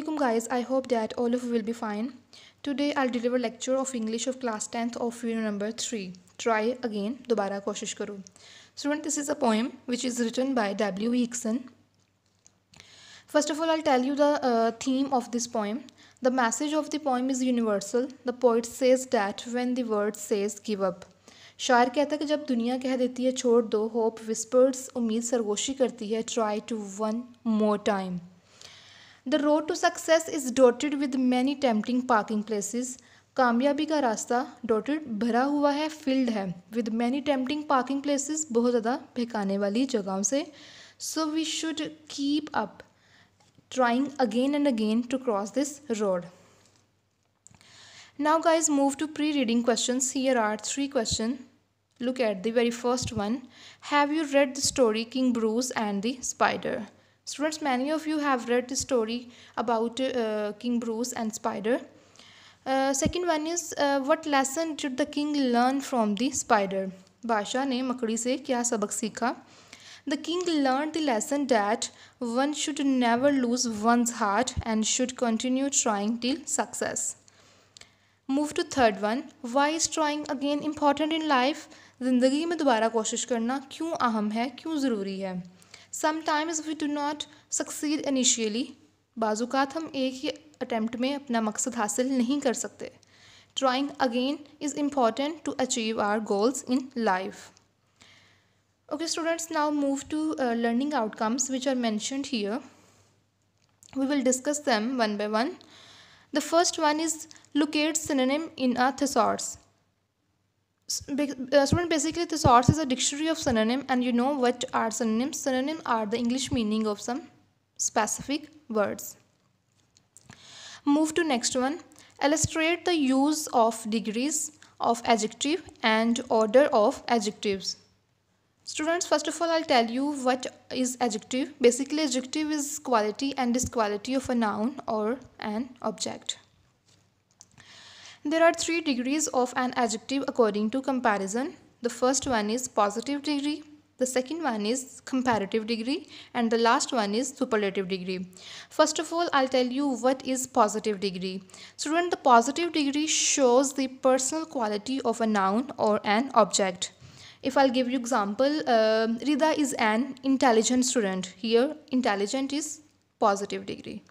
Assalamualaikum guys I hope that all of you will be fine today I'll deliver lecture of English of class 10th of unit number 3 try again dobara koshish karo. student this is a poem which is written by W Hickson first of all I'll tell you the uh, theme of this poem the message of the poem is universal the poet says that when the word says give up शायर कहता है कि जब दुनिया कह देती है छोड़ दो होप विस्पर्स उम्मीद सरगोशी करती है try to one more time the road to success is dotted with many tempting parking places. कामयाबी का रास्ता डॉटेड भरा हुआ है फील्ड है with many tempting parking places बहुत ज़्यादा फेंकाने वाली जगहों से so we should keep up trying again and again to cross this road now guys move to pre-reading questions here are three questions look at the very first one have you read the story king bruce and the spider Students, many of you have read the story about uh, King Bruce and spider. Uh, second one is, uh, what lesson did the king learn from the spider? Basha ne makdi se kya sabak sikha? The king learned the lesson that one should never lose one's heart and should continue trying till success. Move to third one. Why is trying again important in life? Zindagi mein dobara koshish karna kyun aham hai, kyun zaruri hai? sometimes we do not succeed initially Bazukatham, hum attempt mein apna maqsad hasil nahi kar sakte trying again is important to achieve our goals in life okay students now move to uh, learning outcomes which are mentioned here we will discuss them one by one the first one is locate synonym in a thesaurus uh, student basically the source is a dictionary of synonym and you know what are synonyms Synonyms are the english meaning of some specific words move to next one illustrate the use of degrees of adjective and order of adjectives students first of all i'll tell you what is adjective basically adjective is quality and disquality of a noun or an object there are three degrees of an adjective according to comparison. The first one is positive degree, the second one is comparative degree and the last one is superlative degree. First of all, I'll tell you what is positive degree. So, when the positive degree shows the personal quality of a noun or an object. If I'll give you example, uh, Rida is an intelligent student. Here, intelligent is positive degree.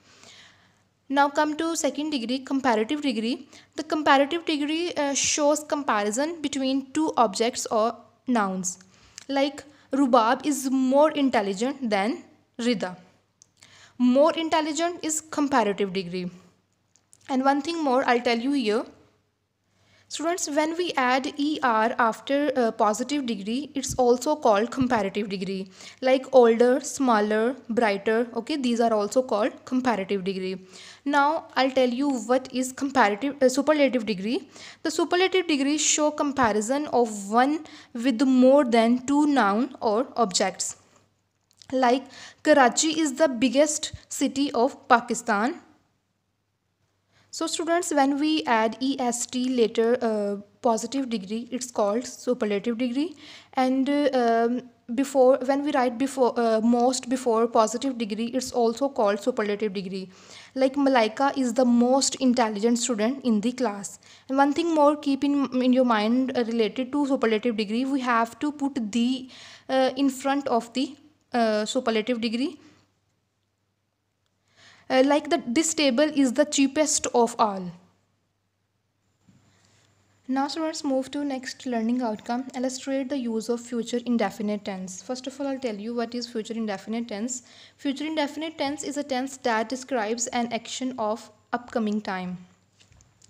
Now come to second degree, comparative degree. The comparative degree uh, shows comparison between two objects or nouns. Like Rubab is more intelligent than Rida. More intelligent is comparative degree. And one thing more I'll tell you here. Students, when we add ER after a positive degree, it's also called comparative degree. Like older, smaller, brighter, okay, these are also called comparative degree. Now, I'll tell you what is comparative uh, superlative degree. The superlative degree show comparison of one with more than two noun or objects. Like Karachi is the biggest city of Pakistan so students, when we add EST later uh, positive degree, it's called superlative degree. And uh, um, before when we write before uh, most before positive degree it's also called superlative degree like malika is the most intelligent student in the class and one thing more keep in in your mind uh, related to superlative degree we have to put the uh, in front of the uh, superlative degree uh, like that this table is the cheapest of all. Now students move to next learning outcome. Illustrate the use of future indefinite tense. First of all, I'll tell you what is future indefinite tense. Future indefinite tense is a tense that describes an action of upcoming time.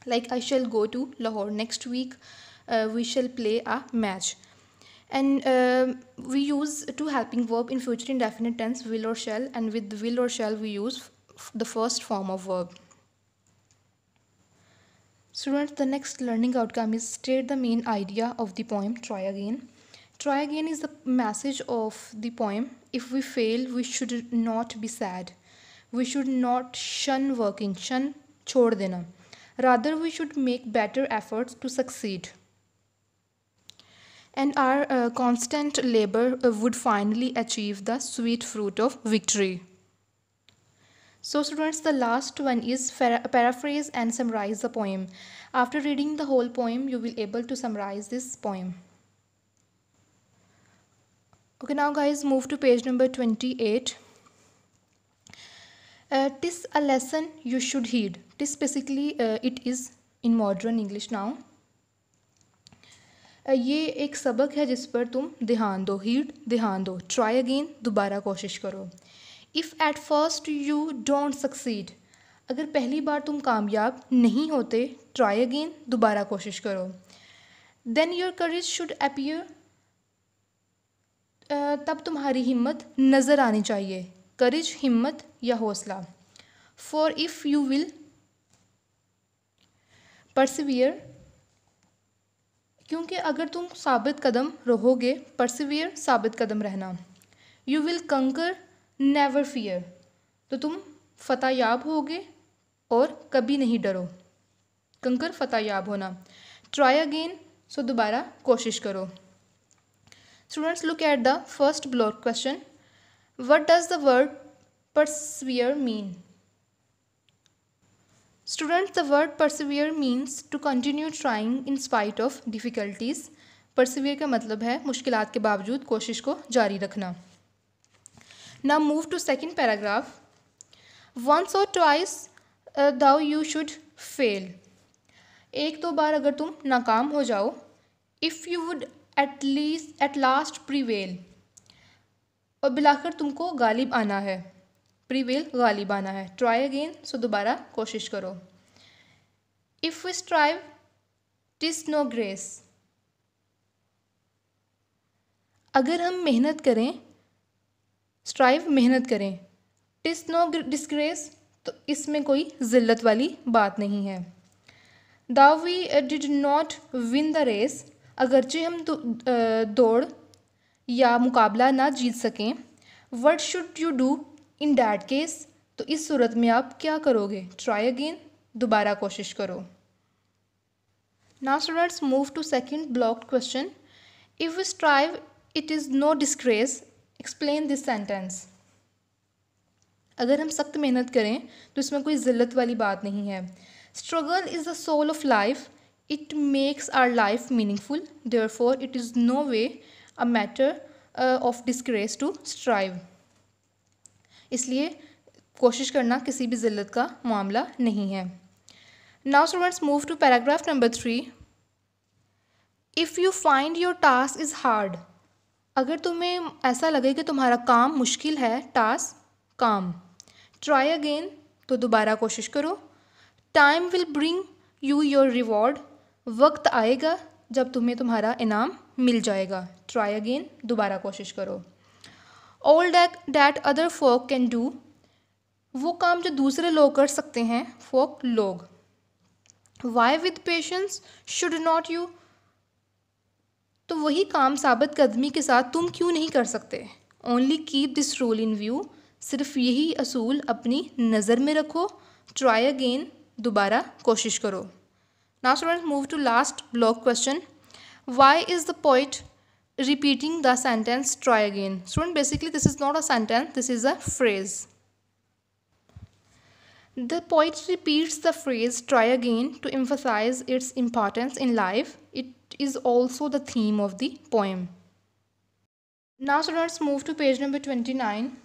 Like I shall go to Lahore next week. Uh, we shall play a match. And uh, we use two helping verb in future indefinite tense will or shall and with will or shall we use the first form of verb. Students, the next learning outcome is state the main idea of the poem Try Again. Try Again is the message of the poem. If we fail, we should not be sad. We should not shun working, shun छोड़ rather we should make better efforts to succeed and our uh, constant labor uh, would finally achieve the sweet fruit of victory so students, the last one is paraphrase and summarize the poem. After reading the whole poem, you will able to summarize this poem. Okay, now guys, move to page number 28. Uh, tis a lesson you should heed. Tis basically, uh, it is in modern English now. ये एक सबक है जिस पर तुम ध्यान दो heed ध्यान दो ट्राई अगेन दोबारा कोशिश करो if at first you don't succeed अगर पहली बार तुम कामयाब नहीं होते ट्राई अगेन दोबारा कोशिश करो then your courage should appear तब तुम्हारी हिम्मत नज़र आनी चाहिए करेज हिम्मत या हौसला for if you will persevere क्योंकि अगर तुम साबित कदम रहोगे परसिवियर साबित कदम रहना you will conquer never fear तो तुम फतायाब होगे और कभी नहीं डरो कंकर फतायाब होना ट्राई अगेन सो दोबारा कोशिश करो students look at the first block question what does the word persevere mean students the word persevere means to continue trying in spite of difficulties persevere का मतलब है मुश्किल के बावजूद कोशिश को जारी रखना now move to second paragraph once or twice uh, though you should fail एक दो बार अगर तुम नाकाम हो जाओ if you would at least at last prevail और बिलाकर तुमको गालिब आना है प्रीवेल गालिब आना है ट्राई अगेन सो दोबारा कोशिश करो if we strive TISS no grace अगर हम मेहनत करें स्ट्राइव मेहनत करें टिस नो डिस्ग्रेस तो इसमें कोई ज़िल्लत वाली बात नहीं है though we did not win the race अगरचे हम uh, दौड़ या मुकाबला ना जीत सकें what should you do in that case तो इस सूरत में आप क्या करोगे ट्राई अगेन दोबारा कोशिश करो now students move to second block question if strive it is no disgrace explain this sentence अगर हम सख्त मेहनत करें तो इसमें कोई ज़िल्लत वाली बात नहीं है struggle is the soul of life it makes our life meaningful therefore it is no way a matter of disgrace to strive इसलिए कोशिश करना किसी भी ज़िल्लत का मामला नहीं है now students move to paragraph number three if you find your task is hard अगर तुम्हें ऐसा लगे कि तुम्हारा काम मुश्किल है टास्क काम ट्राई अगेन तो दोबारा कोशिश करो time will bring you your reward वक्त आएगा जब तुम्हें तुम्हारा इनाम मिल जाएगा ट्राई अगेन दोबारा कोशिश करो all that that other folk can do वो काम जो दूसरे लोग कर सकते हैं फोक लोग why with patience should not you तो वही काम साबित कदमी के साथ तुम क्यों नहीं कर सकते only keep this rule in view सिर्फ यही असूल अपनी नज़र में रखो ट्राई अगेन दोबारा कोशिश करो now student move to last block question why is the point repeating the sentence try again student basically this is not a sentence this is a phrase the point repeats the phrase try again to emphasise its importance in life it is also the theme of the poem. Now let's move to page number 29.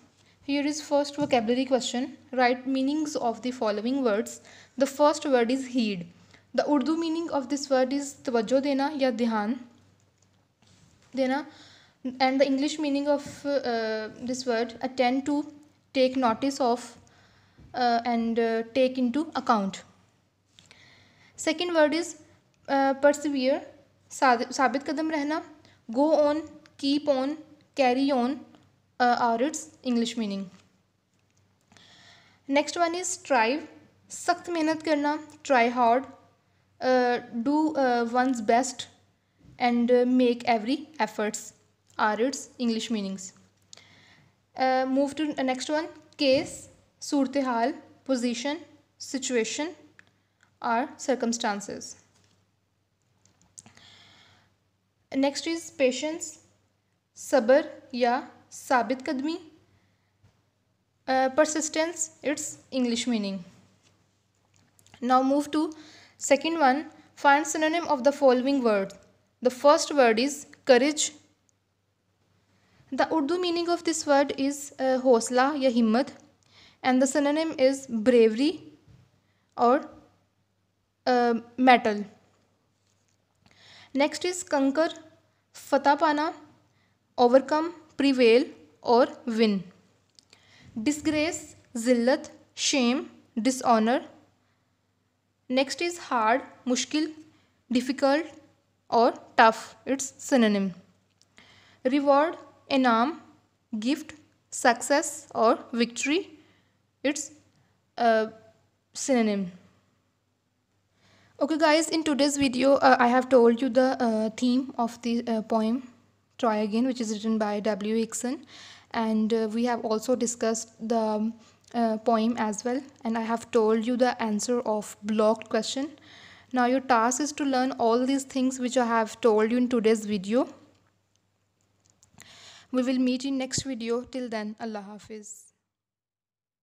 Here is first vocabulary question. Write meanings of the following words. The first word is heed. The Urdu meaning of this word is tawajjo dena ya dhihan dena. And the English meaning of uh, this word attend to, take notice of, uh, and uh, take into account. Second word is uh, persevere. साबित कदम रहना go on keep on carry on or its English meaning next one is strive सख्त मेहनत करना try hard do one's best and make every efforts or its English meanings move to next one case सूरत हाल position situation or circumstances Next is patience, सब्र ya sabit कदमी uh, persistence. It's English meaning. now move to second one find synonym of the following word the first word is courage the urdu meaning of this word is uh, hosla ya himmat and the synonym is bravery or uh, metal next is conquer फतेह पाना overcome prevail और win disgrace ज़िल्लत shame dishonour next is hard मुश्किल difficult और tough its synonym reward इनाम gift success और victory its synonym okay guys in today's video uh, i have told you the uh, theme of the uh, poem try again which is written by w Hickson and uh, we have also discussed the um, uh, poem as well and i have told you the answer of blocked question now your task is to learn all these things which i have told you in today's video we will meet in next video till then allah hafiz